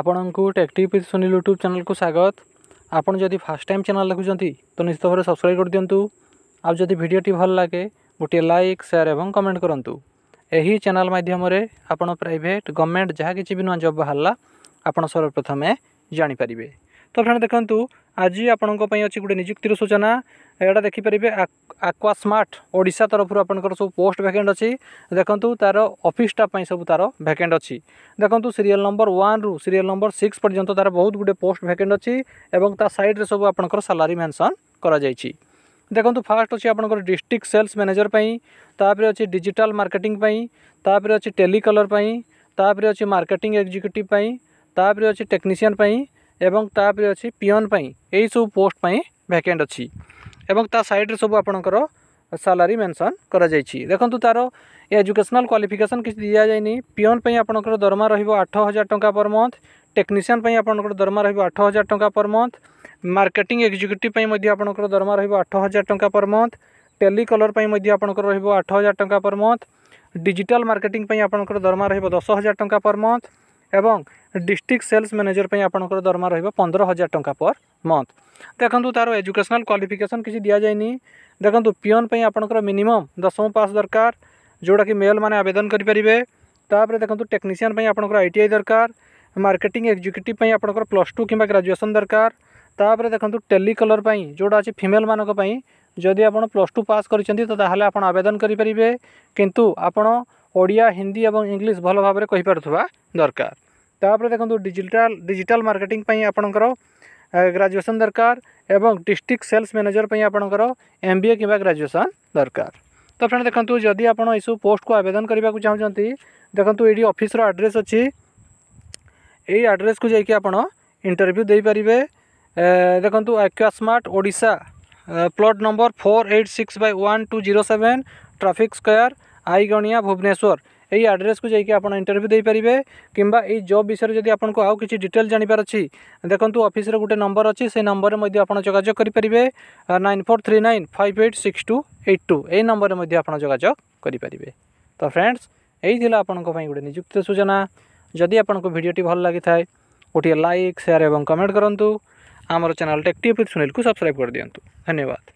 ଆପଣଙ୍କୁ ଟେକ୍ଟିଭ୍ Sony YouTube ଚ୍ୟାନେଲ୍କୁ ସ୍ୱାଗତ ଆପଣ ଯଦି ଫାର୍ଷ୍ଟ ଟାଇମ୍ ଚ୍ୟାନେଲ୍ ଦେଖୁଛନ୍ତି ତ ନିଶ୍ଚିତ ଭାବରେ ସବସ୍କ୍ରାଇବ୍ କରିଦିଅନ୍ତୁ ଆଉ ଯଦି ଭିଡ଼ିଓଟି ଭଲ ଲାଗେ ଗୋଟିଏ ଲାଇକ୍ ସେୟାର୍ ଏବଂ କମେଣ୍ଟ କରନ୍ତୁ ଏହି ଚ୍ୟାନେଲ୍ ମାଧ୍ୟମରେ ଆପଣ ପ୍ରାଇଭେଟ୍ ଗଭର୍ଣ୍ଣମେଣ୍ଟ ଯାହା କିଛି ବି ନୂଆ ଜବ୍ ବାହାରିଲା ଆପଣ ସର୍ବପ୍ରଥମେ ଜାଣିପାରିବେ ତ ଫ୍ରେଣ୍ଡ ଦେଖନ୍ତୁ ଆଜି ଆପଣଙ୍କ ପାଇଁ ଅଛି ଗୋଟେ ନିଯୁକ୍ତିର ସୂଚନା ଏଇଟା ଦେଖିପାରିବେ ଆକ୍ୱା ସ୍ମାର୍ଟ ଓଡ଼ିଶା ତରଫରୁ ଆପଣଙ୍କର ସବୁ ପୋଷ୍ଟ ଭ୍ୟାକେଣ୍ଟ ଅଛି ଦେଖନ୍ତୁ ତା'ର ଅଫିସ୍ ଷ୍ଟାଫ୍ ପାଇଁ ସବୁ ତା'ର ଭ୍ୟାକେଣ୍ଟ ଅଛି ଦେଖନ୍ତୁ ସିରିଏଲ୍ ନମ୍ବର ୱାନ୍ରୁ ସିରିଏଲ୍ ନମ୍ବର ସିକ୍ସ ପର୍ଯ୍ୟନ୍ତ ତା'ର ବହୁତ ଗୁଡ଼ିଏ ପୋଷ୍ଟ ଭ୍ୟାକେଣ୍ଟ ଅଛି ଏବଂ ତା ସାଇଡ଼୍ରେ ସବୁ ଆପଣଙ୍କର ସାଲାରୀ ମେନ୍ସନ୍ କରାଯାଇଛି ଦେଖନ୍ତୁ ଫାର୍ଷ୍ଟ ଅଛି ଆପଣଙ୍କର ଡିଷ୍ଟ୍ରିକ୍ଟ ସେଲ୍ସ ମ୍ୟାନେଜର ପାଇଁ ତାପରେ ଅଛି ଡିଜିଟାଲ ମାର୍କେଟିଂ ପାଇଁ ତାପରେ ଅଛି ଟେଲିକଲର ପାଇଁ ତାପରେ ଅଛି ମାର୍କେଟିଂ ଏକ୍ଜିକ୍ୟୁଟିଭ୍ ପାଇଁ ତାପରେ ଅଛି ଟେକ୍ନିସିଆନ୍ ପାଇଁ ଏବଂ ତାପରେ ଅଛି ପିଅନ୍ ପାଇଁ ଏହିସବୁ ପୋଷ୍ଟ ପାଇଁ ଭ୍ୟାକେଣ୍ଟ ଅଛି এবং তা সাইড্রে সবু আপনার ସାଲାରୀ ମେନସନ୍ କରାଯାଇଛି ଦେଖନ୍ତୁ ତା'ର ଏ ଏଜୁକେସନାଲ୍ କ୍ୱାଲିଫିକେସନ୍ କିଛି ଦିଆଯାଇନି ପିଅନ୍ ପାଇଁ ଆପଣଙ୍କର ଦରମା ରହିବ ଆଠ ହଜାର ଟଙ୍କା ପର୍ ମନ୍ଥ ଟେକ୍ନିସିଆନ୍ ପାଇଁ ଆପଣଙ୍କର ଦରମା ରହିବ ଆଠ ହଜାର ଟଙ୍କା ପର୍ ମନ୍ଥ ମାର୍କେଟିଂ ଏକ୍ଜିକ୍ୟୁଟିଭ୍ ପାଇଁ ମଧ୍ୟ ଆପଣଙ୍କର ଦରମା ରହିବ ଆଠ ହଜାର ଟଙ୍କା ପର୍ ମନ୍ଥ ଟେଲି କଲର୍ ପାଇଁ ମଧ୍ୟ ଆପଣଙ୍କର ରହିବ ଆଠ ହଜାର ଟଙ୍କା ପର୍ ମନ୍ଥ ଡିଜିଟାଲ୍ ମାର୍କେଟିଂ ପାଇଁ ଆପଣଙ୍କର ଦରମା ରହିବ ଦଶ ହଜାର ଟଙ୍କା ପର୍ ମନ୍ଥ এবং ডিস্ট্রিক্ট সেলস ম্যানেজার পই আপনকর দর্মা রইবা 15000 টাকা পর মந்த் দেখন্ত তার এডুকেশনাল কোয়ালিফিকেশন কিসি দিয়া যায়নি দেখন্ত পিয়ন পই আপনকর মিনিমাম 10 পাস দরকার জোড়া কি মেল মান আবেদন করি পারিবে তারপর দেখন্ত টেকনিশিয়ান পই আপনকর আইটিআই দরকার মার্কেটিং এক্সিকিউটিভ পই আপনকর প্লাস 2 কিবা গ্রাজুয়েশন দরকার তারপর দেখন্ত টেলি কালার পই জোড়া চি ফিমেল মানক পই যদি আপন প্লাস 2 পাস করিছந்தி ত তাহলে আপন আবেদন করি পারিবে কিন্তু আপন ওড়িয়া হিন্দি এবং ইংলিশ ভালো ভাবে কই পারছবা দরকার तापर देखो डिजिटाल डिजिटाल मार्केटिंग आपणकर ग्राजुएसन दरकार एवं डिस्ट्रिक्ट सेल्स मैनेजर पर एम बी ए कि ग्राजुएसन दरकार तो फ्रेंड देखो जदि आप सब पोस्ट को आवेदन करने को चाहते देखो ये अफिस्र आड्रेस अच्छी आड्रेस को जाकिण इंटरव्यू दे पारे देखो आक्वा स्मार्ट ओडा plot number four eight six by one two zero seven traffic square Aiginia Bhubaneswar এই ଆଡ୍ରେସ୍କୁ ଯାଇକି ଆପଣ ଇଣ୍ଟରଭ୍ୟୁ ଦେଇପାରିବେ କିମ୍ବା ଏଇ ଜବ୍ ବିଷୟରେ ଯଦି ଆପଣଙ୍କୁ ଆଉ କିଛି ଡିଟେଲ୍ ଜାଣିବାର ଅଛି ଦେଖନ୍ତୁ ଅଫିସ୍ରେ ଗୋଟେ ନମ୍ବର ଅଛି ସେ ନମ୍ବରରେ ମଧ୍ୟ ଆପଣ ଯୋଗାଯୋଗ କରିପାରିବେ nine four three nine five eight six two eight two ଏଇ ନମ୍ବରରେ ମଧ୍ୟ ଆପଣ ଯୋଗାଯୋଗ କରିପାରିବେ ତ ଫ୍ରେଣ୍ଡସ୍ ଏଇ ଥିଲା ଆପଣଙ୍କ ପାଇଁ ଗୋଟେ ନିଯୁକ୍ତି ସୂଚନା ଯଦି ଆପଣଙ୍କୁ ଭିଡ଼ିଓଟି ଭଲ ଲାଗିଥାଏ ଗୋଟିଏ ଲାଇକ୍ ସେୟାର ଏବଂ କମେଣ୍ଟ କରନ୍ତୁ ଆମର ଚ୍ୟାନେଲ୍ ଟେକ୍ ଟିପ୍ ସୁନିଲକୁ ସବସ୍କ୍ରାଇବ୍ କରିଦିଅନ୍ତୁ ଧନ୍ୟବାଦ